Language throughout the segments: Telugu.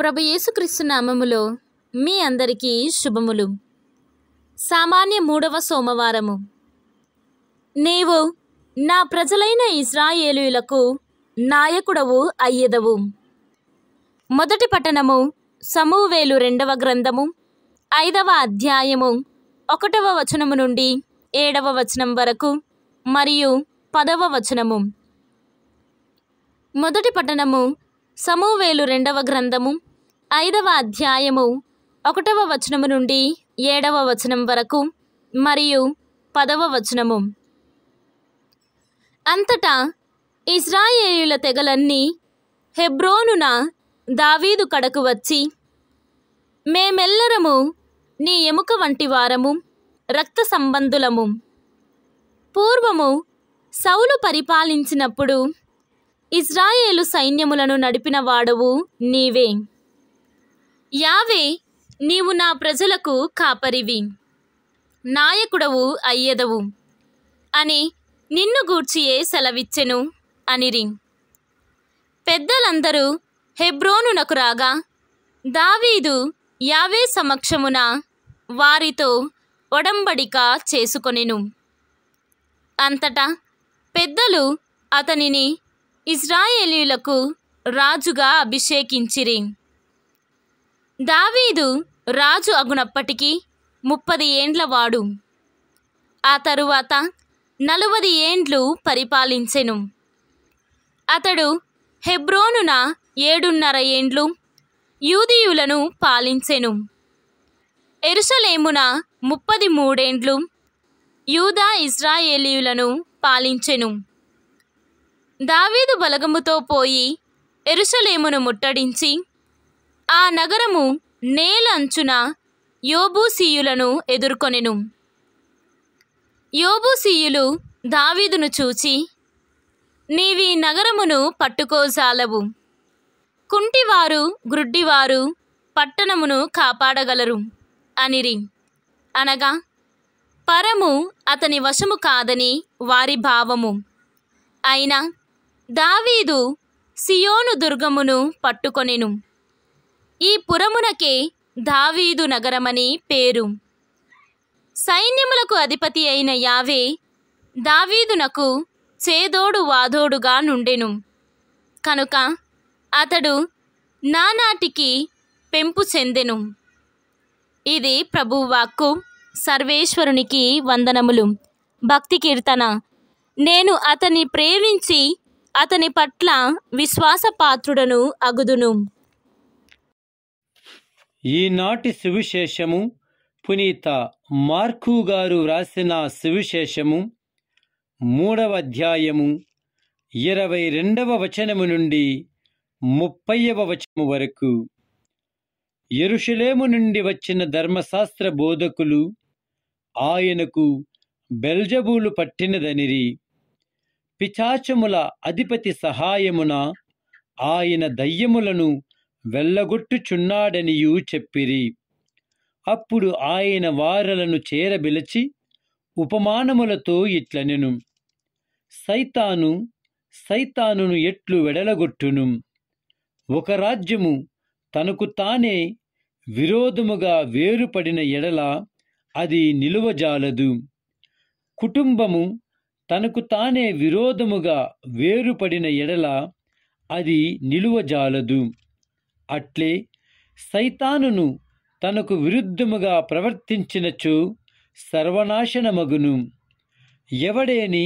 ప్రభు యేసుక్రీస్తు నామములో మీ అందరికీ శుభములు సామాన్య మూడవ సోమవారము నీవు నా ప్రజలైన ఇజ్రాయేలులకు నాయకుడవు అయ్యదవు మొదటి పట్టణము సమూవేలు రెండవ గ్రంథము ఐదవ అధ్యాయము ఒకటవ వచనము నుండి ఏడవ వచనం వరకు మరియు పదవ వచనము మొదటి పట్టణము సమూవేలు రెండవ గ్రంథము ఐదవ అధ్యాయము ఒకటవ వచనము నుండి ఏడవ వచనం వరకు మరియు పదవ వచనము అంతటా ఇజ్రాయేలుల తెగలన్నీ హెబ్రోనున దావీదు కడకు వచ్చి మేమెల్లరము నీ ఎముక వంటి వారము రక్త సంబంధులము పూర్వము సౌలు పరిపాలించినప్పుడు ఇజ్రాయేలు సైన్యములను నడిపిన వాడవు నీవే యావే నీవు నా ప్రజలకు కాపరివి నాయకుడవు అయ్యదవు అని నిన్ను గూర్చియే సెలవిచ్చెను అనిరి పెద్దలందరూ హెబ్రోనునకు రాగా దావీదు యావే సమక్షమున వారితో ఒడంబడిక చేసుకొనిను అంతటా పెద్దలు అతనిని ఇజ్రాయేలీలకు రాజుగా అభిషేకించిరి దావీదు రాజు అగునప్పటికీ ముప్పది ఏండ్లవాడు ఆ తరువాత నలువది ఏండ్లు పరిపాలించెను అతడు హెబ్రోనున ఏడున్నర ఏండ్లు యూదీయులను పాలించెను ఎరుసలేమున ముప్పది మూడేండ్లు యూదా ఇజ్రాయేలీయులను పాలించెను దావీదు బలగముతో పోయి ఎరుసలేమును ముట్టడించి ఆ నగరము నేలంచున యోబూసీయులను ఎదుర్కొనెను యోబూసీయులు దావీదును చూచి నీవి నగరమును పట్టుకోజాలవు కుంటివారు గ్రుడ్డివారు పట్టణమును కాపాడగలరు అనిరి అనగా పరము అతని వశము కాదని వారి భావము అయినా దావీదు సియోను దుర్గమును పట్టుకొనెను ఈ పురమునకే దావీదు నగరమని పేరు సైన్యములకు అధిపతి అయిన యావే దావీదునకు చేదోడు వాదోడుగా నుండెను కనుక అతడు నానాటికి పెంపు చెందెను ఇది ప్రభువాక్కు సర్వేశ్వరునికి వందనములు భక్తి కీర్తన నేను అతని ప్రేమించి అతని పట్ల విశ్వాసపాత్రుడను అగుదును ఈనాటి సువిశేషము పునీత మార్కు గారు వ్రాసిన సువిశేషము మూడవ అధ్యాయము ఇరవై రెండవ వచనము నుండి ముప్పైవ వచనము వరకు ఎరుషులేము నుండి వచ్చిన ధర్మశాస్త్ర బోధకులు ఆయనకు బెల్జబూలు పట్టినదనిరి పిచాచముల అధిపతి సహాయమున ఆయన దయ్యములను వెళ్ళగొట్టుచున్నాడనియూ చెప్పిరి అప్పుడు ఆయన వారలను చేరబిలచి ఉపమానములతో ఇట్లనెను సైతాను సైతానును ఎట్లు వెడలగొట్టును ఒక రాజ్యము తనకు తానే విరోధముగా వేరుపడిన ఎడల అది నిలువజాలదు కుటుంబము తనకు తానే విరోధముగా వేరుపడిన ఎడల అది నిలువజాలదు అట్లే సైతానును తనకు విరుద్ధముగా ప్రవర్తించినచు సర్వనాశనమగును ఎవడేని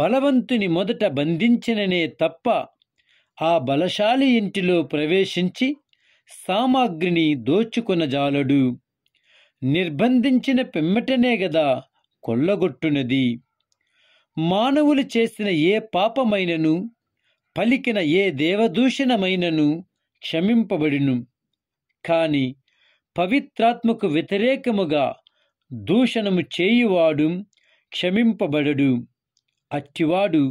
బలవంతుని మొదట బంధించిననే తప్ప ఆ బలశాలి ఇంటిలో ప్రవేశించి సామాగ్రిని జాలడు నిర్బంధించిన పిమ్మటనే గదా కొల్లగొట్టునది మానవులు చేసిన ఏ పాపమైనను పలికిన ఏ దేవదూషణమైనను క్షమింపబడిను కాని పవిత్రాత్మకు వ్యతిరేకముగా దూషణము చేయువాడు క్షమింపబడడు అట్టివాడు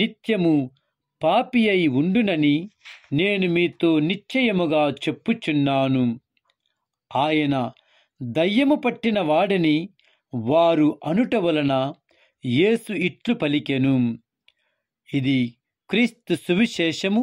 నిత్యము పాపి అయి ఉండునని నేను మీతో నిశ్చయముగా చెప్పుచున్నాను ఆయన దయ్యము పట్టిన వాడని వారు అనుట వలన యేసు ఇట్లు పలికెను ఇది క్రీస్తు సువిశేషము